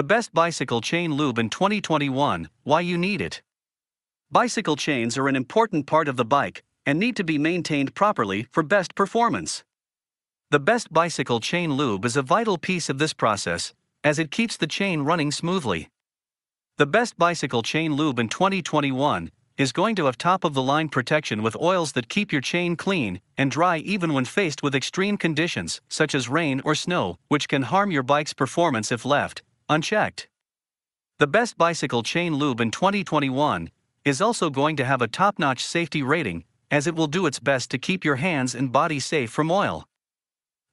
The best bicycle chain lube in 2021, why you need it. Bicycle chains are an important part of the bike and need to be maintained properly for best performance. The best bicycle chain lube is a vital piece of this process, as it keeps the chain running smoothly. The best bicycle chain lube in 2021 is going to have top of the line protection with oils that keep your chain clean and dry even when faced with extreme conditions, such as rain or snow, which can harm your bike's performance if left unchecked. The best bicycle chain lube in 2021 is also going to have a top notch safety rating, as it will do its best to keep your hands and body safe from oil.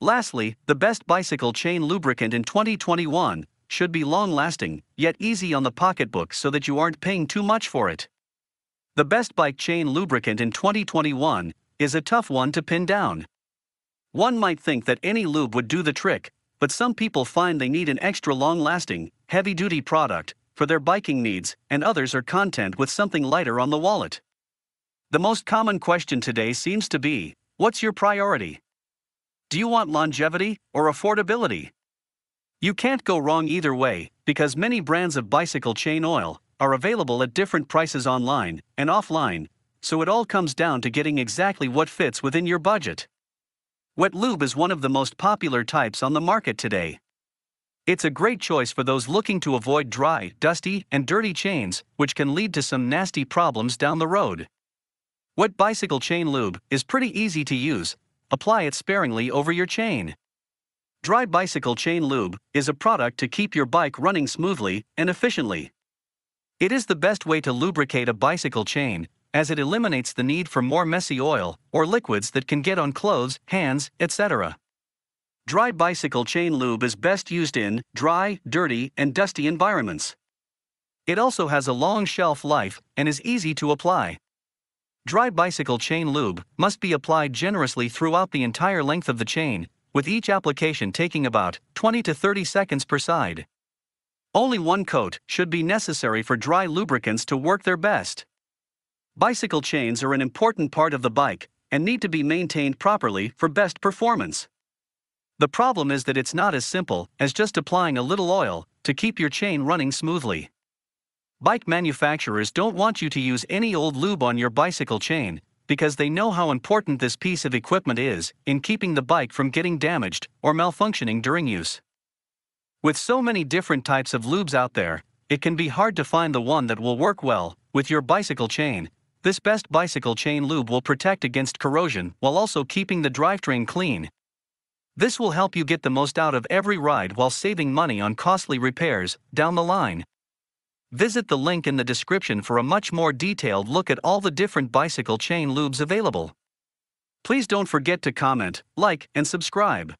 Lastly, the best bicycle chain lubricant in 2021 should be long lasting, yet easy on the pocketbook so that you aren't paying too much for it. The best bike chain lubricant in 2021 is a tough one to pin down. One might think that any lube would do the trick, but some people find they need an extra long-lasting, heavy-duty product for their biking needs, and others are content with something lighter on the wallet. The most common question today seems to be, what's your priority? Do you want longevity or affordability? You can't go wrong either way, because many brands of bicycle chain oil are available at different prices online and offline, so it all comes down to getting exactly what fits within your budget. Wet lube is one of the most popular types on the market today. It's a great choice for those looking to avoid dry, dusty, and dirty chains, which can lead to some nasty problems down the road. Wet bicycle chain lube is pretty easy to use, apply it sparingly over your chain. Dry bicycle chain lube is a product to keep your bike running smoothly and efficiently. It is the best way to lubricate a bicycle chain, as it eliminates the need for more messy oil or liquids that can get on clothes, hands, etc. Dry bicycle chain lube is best used in dry, dirty, and dusty environments. It also has a long shelf life and is easy to apply. Dry bicycle chain lube must be applied generously throughout the entire length of the chain, with each application taking about 20 to 30 seconds per side. Only one coat should be necessary for dry lubricants to work their best. Bicycle chains are an important part of the bike and need to be maintained properly for best performance. The problem is that it's not as simple as just applying a little oil to keep your chain running smoothly. Bike manufacturers don't want you to use any old lube on your bicycle chain because they know how important this piece of equipment is in keeping the bike from getting damaged or malfunctioning during use. With so many different types of lubes out there, it can be hard to find the one that will work well with your bicycle chain this best bicycle chain lube will protect against corrosion while also keeping the drivetrain clean. This will help you get the most out of every ride while saving money on costly repairs down the line. Visit the link in the description for a much more detailed look at all the different bicycle chain lubes available. Please don't forget to comment, like, and subscribe.